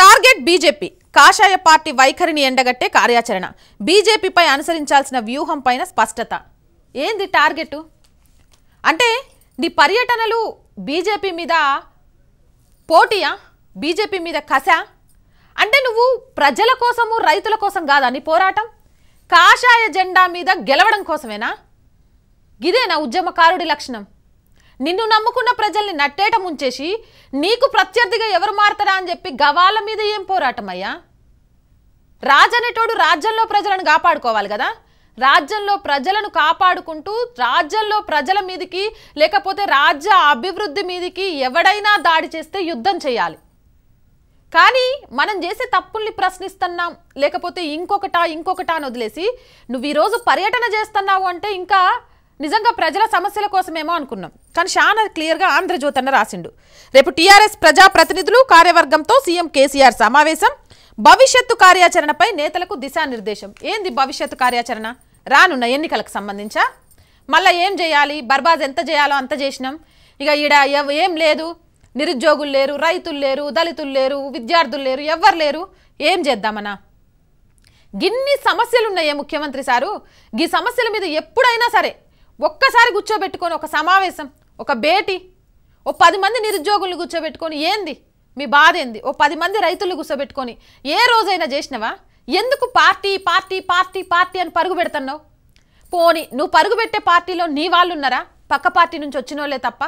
target BJP కాషాయ party వైఖరిని ఎండగట్టే కార్యాచరణ బీజేపీపై అనుసరించాల్సిన వ్యూహం పైన స్పష్టత ఏంది టార్గెట్ అంటే నీ పర్యటనలు బీజేపీ మీద పోటీయా బీజేపీ మీద కస అంటే నువ్వు ప్రజల కోసము రైతుల కోసం కాదా నీ పోరాటం కాషాయ జెండా మీద గెలవడం కోసమేనా ఇదేనా ఉద్యమకారుడి లక్షణం నిన్ను నమ్ముకున్న ప్రజల్ని నట్టేట ముంచేసి నీకు ప్రత్యర్థిగా ఎవరు మారతారా అని చెప్పి గవాల మీద ఏం పోరాటం అయ్యా రాజనేటోడు రాజ్యంలో ప్రజలను కాపాడుకోవాలి కదా రాజ్యంలో ప్రజలను కాపాడుకుంటూ రాజ్యంలో ప్రజల మీదికి లేకపోతే రాజ్య అభివృద్ధి మీదికి ఎవడైనా దాడి చేస్తే యుద్ధం చేయాలి కానీ మనం చేసే తప్పుల్ని ప్రశ్నిస్తున్నాం లేకపోతే ఇంకొకటా ఇంకొకటా అని వదిలేసి నువ్వు ఈరోజు పర్యటన చేస్తున్నావు అంటే ఇంకా నిజంగా ప్రజల సమస్యల కోసమేమో అనుకున్నాం కానీ చాలా క్లియర్గా ఆంధ్రజ్యోతి అన్న రాసిండు రేపు టీఆర్ఎస్ ప్రజాప్రతినిధులు కార్యవర్గంతో సీఎం కేసీఆర్ సమావేశం భవిష్యత్తు కార్యాచరణపై నేతలకు దిశానిర్దేశం ఏంది భవిష్యత్తు కార్యాచరణ రానున్న ఎన్నికలకు సంబంధించా మళ్ళీ ఏం చేయాలి బర్బాజ్ ఎంత చేయాలో అంత చేసినాం ఇక ఈడ ఏం లేదు నిరుద్యోగులు లేరు రైతులు లేరు దళితులు లేరు విద్యార్థులు లేరు ఎవ్వరు లేరు ఏం చేద్దామన్నా గిన్ని సమస్యలున్నాయే ముఖ్యమంత్రి సారు ఈ సమస్యల మీద ఎప్పుడైనా సరే ఒక్కసారి కూర్చోబెట్టుకొని ఒక సమావేశం ఒక భేటీ ఓ పది మంది నిరుద్యోగులను కూర్చోబెట్టుకొని ఏంది మీ బాధ ఏంది ఓ పది మంది రైతులను కూర్చోబెట్టుకొని ఏ రోజైనా చేసినవా ఎందుకు పార్టీ పార్టీ పార్టీ పార్టీ అని పరుగు పెడుతున్నావు పోని నువ్వు పరుగు పెట్టే పార్టీలో నీ వాళ్ళు ఉన్నారా పక్క పార్టీ నుంచి వచ్చినోళ్ళే తప్ప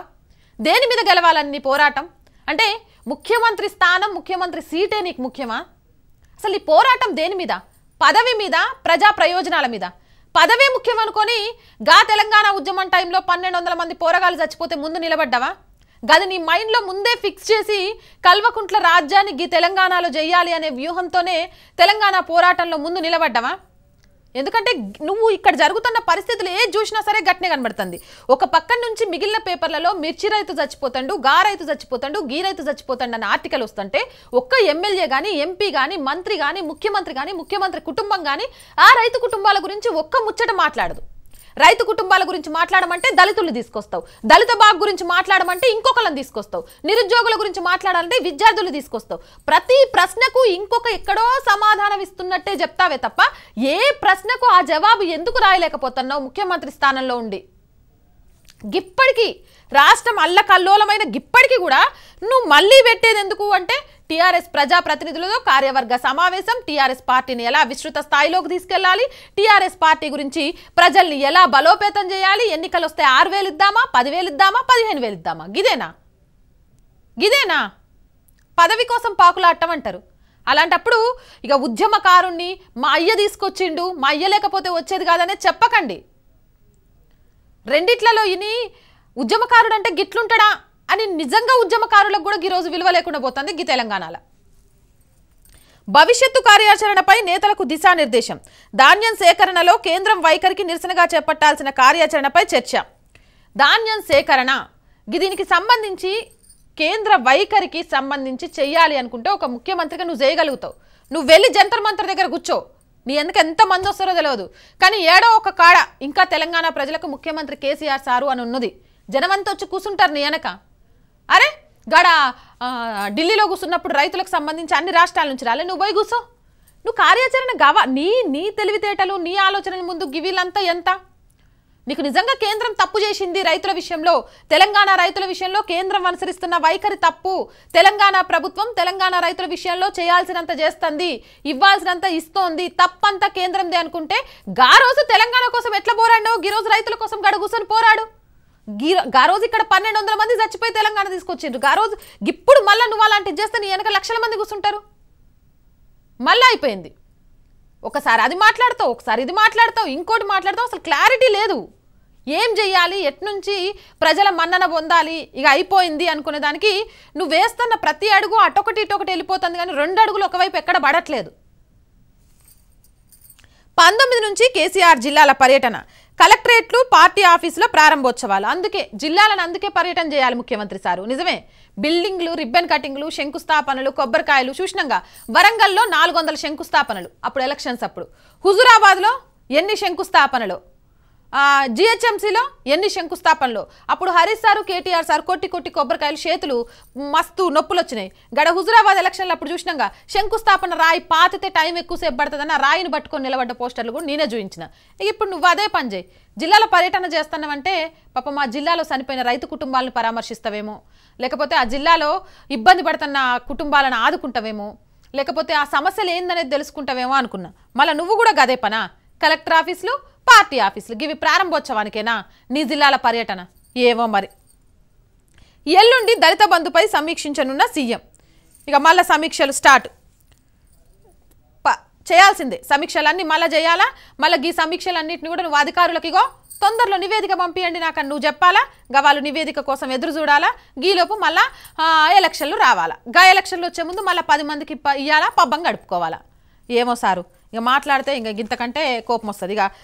దేని మీద గెలవాలని నీ పోరాటం అంటే ముఖ్యమంత్రి స్థానం ముఖ్యమంత్రి సీటే నీకు ముఖ్యమా అసలు ఈ పోరాటం దేని మీద పదవి మీద ప్రజా ప్రయోజనాల మీద పదవే ముఖ్యం అనుకొని గా తెలంగాణ ఉద్యమం టైంలో పన్నెండు వందల మంది పోరగాలు చచ్చిపోతే ముందు నిలబడ్డావా గది నీ మైండ్లో ముందే ఫిక్స్ చేసి కల్వకుంట్ల రాజ్యాన్ని గీ తెలంగాణలో చేయాలి అనే వ్యూహంతోనే తెలంగాణ పోరాటంలో ముందు నిలబడ్డావా ఎందుకంటే నువ్వు ఇక్కడ జరుగుతున్న పరిస్థితులు ఏది చూసినా సరే గట్నే కనబడుతుంది ఒక పక్క నుంచి మిగిలిన పేపర్లలో మిర్చి రైతు చచ్చిపోతాడు గా రైతు చచ్చిపోతాడు గీ రైతు చచ్చిపోతాడు అన్న ఆర్టికల్ వస్తుంటే ఒక్క ఎమ్మెల్యే కానీ ఎంపీ కానీ మంత్రి కానీ ముఖ్యమంత్రి కానీ ముఖ్యమంత్రి కుటుంబం కానీ ఆ రైతు కుటుంబాల గురించి ఒక్క ముచ్చట మాట్లాడదు రైతు కుటుంబాల గురించి మాట్లాడమంటే దళితులు తీసుకొస్తావు దళిత బాగ్ గురించి మాట్లాడమంటే ఇంకొకళ్ళని తీసుకొస్తావు నిరుద్యోగుల గురించి మాట్లాడాలంటే విద్యార్థులు తీసుకొస్తావు ప్రతి ప్రశ్నకు ఇంకొక ఎక్కడో సమాధానం ఇస్తున్నట్టే చెప్తావే తప్ప ఏ ప్రశ్నకు ఆ జవాబు ఎందుకు రాయలేకపోతున్నావు ముఖ్యమంత్రి స్థానంలో ఉండి గిప్పటికీ రాష్ట్రం అల్లకల్లోలమైన గిప్పటికీ కూడా నువ్వు మళ్ళీ పెట్టేది ఎందుకు అంటే టీఆర్ఎస్ ప్రతినిధులతో కార్యవర్గ సమావేశం టీఆర్ఎస్ పార్టీని ఎలా విస్తృత స్థాయిలోకి తీసుకెళ్లాలి టీఆర్ఎస్ పార్టీ గురించి ప్రజల్ని ఎలా బలోపేతం చేయాలి ఎన్నికలు వస్తే ఆరు వేలు ఇద్దామా పదివేలు ఇద్దామా పదిహేను వేలు ఇద్దామా గిదేనా గిదేనా పదవి కోసం పాకులాడటం అంటారు అలాంటప్పుడు ఇక ఉద్యమకారుణ్ణి మా అయ్య తీసుకొచ్చిండు మా అయ్య లేకపోతే వచ్చేది కాదనే చెప్పకండి రెండిట్లలో ఇని ఉద్యమకారుడు అంటే గిట్లుంటాడా అని నిజంగా ఉద్యమకారులకు కూడా ఈరోజు విలువ లేకుండా పోతుంది గీ తెలంగాణలో భవిష్యత్తు కార్యాచరణపై నేతలకు దిశానిర్దేశం ధాన్యం సేకరణలో కేంద్రం వైఖరికి నిరసనగా చేపట్టాల్సిన కార్యాచరణపై చర్చ ధాన్యం సేకరణ దీనికి సంబంధించి కేంద్ర వైఖరికి సంబంధించి చేయాలి అనుకుంటే ఒక ముఖ్యమంత్రిగా నువ్వు చేయగలుగుతావు నువ్వు వెళ్ళి జంతర్ మంత్ర దగ్గర కూర్చో నీ ఎందుకు ఎంతమంది వస్తారో తెలియదు కానీ ఏడో ఒక కాడ ఇంకా తెలంగాణ ప్రజలకు ముఖ్యమంత్రి కేసీఆర్ సారు అని ఉన్నది జనమంతా వచ్చి కూర్చుంటారు నీ వెనక అరే గడ ఢిల్లీలో కూర్చున్నప్పుడు రైతులకు సంబంధించి అన్ని రాష్ట్రాల నుంచి రాలే నువ్వు పోయి కూర్చో నువ్వు కార్యాచరణ గవ నీ నీ తెలివితేటలు నీ ఆలోచనల ముందు గివీలంతా ఎంత నీకు నిజంగా కేంద్రం తప్పు చేసింది రైతుల విషయంలో తెలంగాణ రైతుల విషయంలో కేంద్రం అనుసరిస్తున్న వైఖరి తప్పు తెలంగాణ ప్రభుత్వం తెలంగాణ రైతుల విషయంలో చేయాల్సినంత చేస్తుంది ఇవ్వాల్సినంత ఇస్తోంది తప్పంతా కేంద్రంది అనుకుంటే గా రోజు తెలంగాణ కోసం ఎట్లా పోరాడు ఈ రోజు రైతుల కోసం గడ కూర్చొని పోరాడు ఆ రోజు ఇక్కడ పన్నెండు వందల మంది చచ్చిపోయి తెలంగాణ తీసుకొచ్చిండ్రు గా రోజు ఇప్పుడు మళ్ళీ నువ్వు అలాంటివి చేస్తే నీ వెనక లక్షల మంది కూర్చుంటారు మళ్ళీ అయిపోయింది ఒకసారి అది మాట్లాడతావు ఒకసారి ఇది మాట్లాడతావు ఇంకోటి మాట్లాడతావు అసలు క్లారిటీ లేదు ఏం చెయ్యాలి ఎట్నుంచి ప్రజల మన్నన పొందాలి ఇక అయిపోయింది అనుకునే దానికి నువ్వు వేస్తున్న ప్రతి అడుగు అటొకటి ఇటొకటి వెళ్ళిపోతుంది కానీ రెండు అడుగులు ఒకవైపు ఎక్కడ పడట్లేదు పంతొమ్మిది నుంచి కేసీఆర్ జిల్లాల పర్యటన కలెక్టరేట్లు పార్టీ ఆఫీసులో ప్రారంభోత్సవాలు అందుకే జిల్లాలను అందుకే పర్యటన చేయాలి ముఖ్యమంత్రి సారు నిజమే బిల్డింగ్లు రిబ్బన్ కటింగ్లు శంకుస్థాపనలు కొబ్బరికాయలు చూసినంగా వరంగల్లో నాలుగు శంకుస్థాపనలు అప్పుడు ఎలక్షన్స్ అప్పుడు హుజురాబాద్లో ఎన్ని శంకుస్థాపనలు జిహెచ్ఎంసీలో ఎన్ని శంకుస్థాపనలు అప్పుడు హరీష్ సారు కేటీఆర్ సార్ కొట్టి కొట్టి కొబ్బరికాయలు చేతులు మస్తు నొప్పులు వచ్చినాయి గడ హుజురాబాద్ ఎలక్షన్లు అప్పుడు చూసినాగా శంకుస్థాపన రాయి పాతితే టైం ఎక్కువసేపు పడుతుందన్న రాయిని పట్టుకొని నిలబడ్డ పోస్టర్లు కూడా నేనే చూపించిన ఇప్పుడు నువ్వు అదే పని చేయి జిల్లాలో పర్యటన చేస్తున్నావంటే పాప మా జిల్లాలో చనిపోయిన రైతు కుటుంబాలను పరామర్శిస్తావేమో లేకపోతే ఆ జిల్లాలో ఇబ్బంది పడుతున్న కుటుంబాలను ఆదుకుంటావేమో లేకపోతే ఆ సమస్యలు ఏందనేది తెలుసుకుంటావేమో అనుకున్నా మళ్ళీ నువ్వు కూడా గదే పనా కలెక్టర్ ఆఫీసులు పార్టీ ఆఫీసులు గివి ప్రారంభోత్సవానికేనా నీ జిల్లాల పర్యటన ఏవో మరి ఎల్లుండి దళిత బంధుపై సమీక్షించనున్న సీఎం ఇక మళ్ళా సమీక్షలు స్టార్ట్ చేయాల్సిందే సమీక్షలన్నీ మళ్ళీ చేయాలా మళ్ళీ ఈ సమీక్షలన్నింటినీ కూడా నువ్వు అధికారులకిగో తొందరలో నివేదిక పంపియండి నాకు నువ్వు చెప్పాలా గవాలు నివేదిక కోసం ఎదురు చూడాలా గీలోపు మళ్ళా ఎలక్షన్లు రావాలా గా ఎలక్షన్లు వచ్చే ముందు మళ్ళీ పది మందికి ఇవ్వాలా పబ్బం గడుపుకోవాలా ఏమో సారు ఇక మాట్లాడితే ఇంక ఇంతకంటే కోపం వస్తుంది ఇక